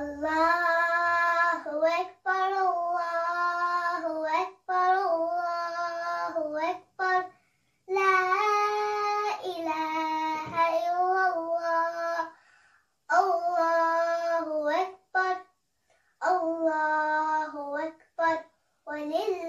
Allahu Akbar, Allahu Akbar, Allahu Akbar. La ilaha Akbar, Akbar.